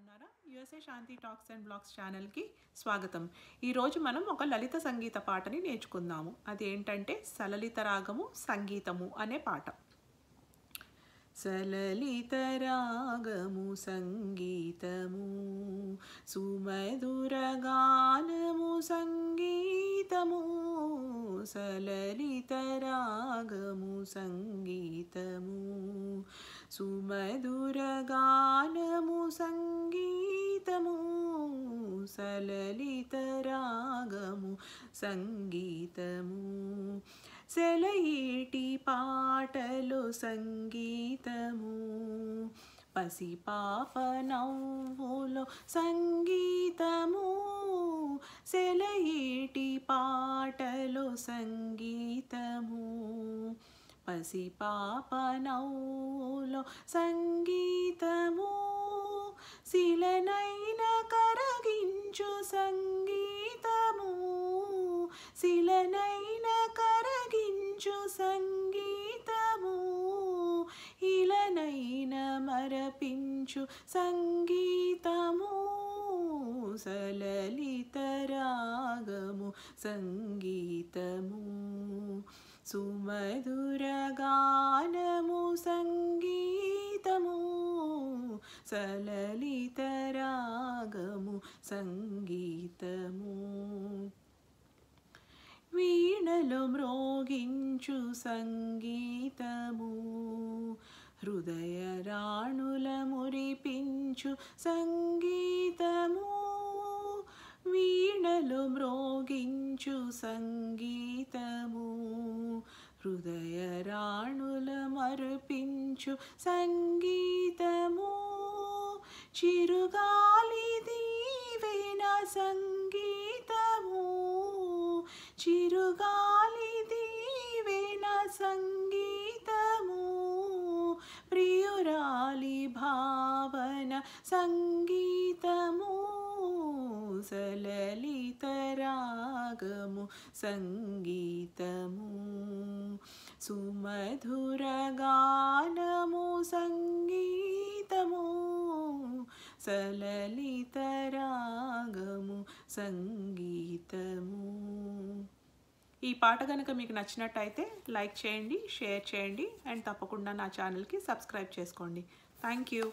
బాగున్నారా USA Shanti talks and blogs ఛానల్కి స్వాగతం ఈరోజు మనం ఒక లలిత సంగీత పాటని నేర్చుకుందాము అది ఏంటంటే సలలిత రాగము సంగీతము అనే పాట సలలిత రాగము సంగీతము సుమధుర గానము సంగీత సలలితరాగము సంగీతము సుమధురగానము సంగీతము సలలితరాగము సంగీతము సెలయేటి పాటలు సంగీతము పసిపాప నవ్వులో సంగీతము సెలయేటి పా కృపలో సంగీతము పసిపాపనౌలో సంగీతము శిలనైన కరగించు సంగీతము శిలనైన కరగించు సంగీతము ఇలనైన మరపించు సంగీతము सललितरागमु सङ्गीतमु सुमधुरगानमु सङ्गीतमु सललितरागमु सङ्गीतमुणलोगि सङ्गीतमु हृदयराणुलमुरिपिञ्चु सङ्गीतमू ु सङ्गीतमु हृदयराणुल मरिपञ्चु सङ्गीतमुरुगालि दीवे सङ्गीतमुरुगालि दीवे सङ्गीतमु प्रियुरलि भावन सङ्गीतमु సలలిత రాగము సంగీతము సుమధురగానము సంగీతము సలలిత రాగము సంగీతము ఈ పాట కనుక మీకు నచ్చినట్టయితే లైక్ చేయండి షేర్ చేయండి అండ్ తప్పకుండా నా ఛానల్కి సబ్స్క్రైబ్ చేసుకోండి థ్యాంక్ యూ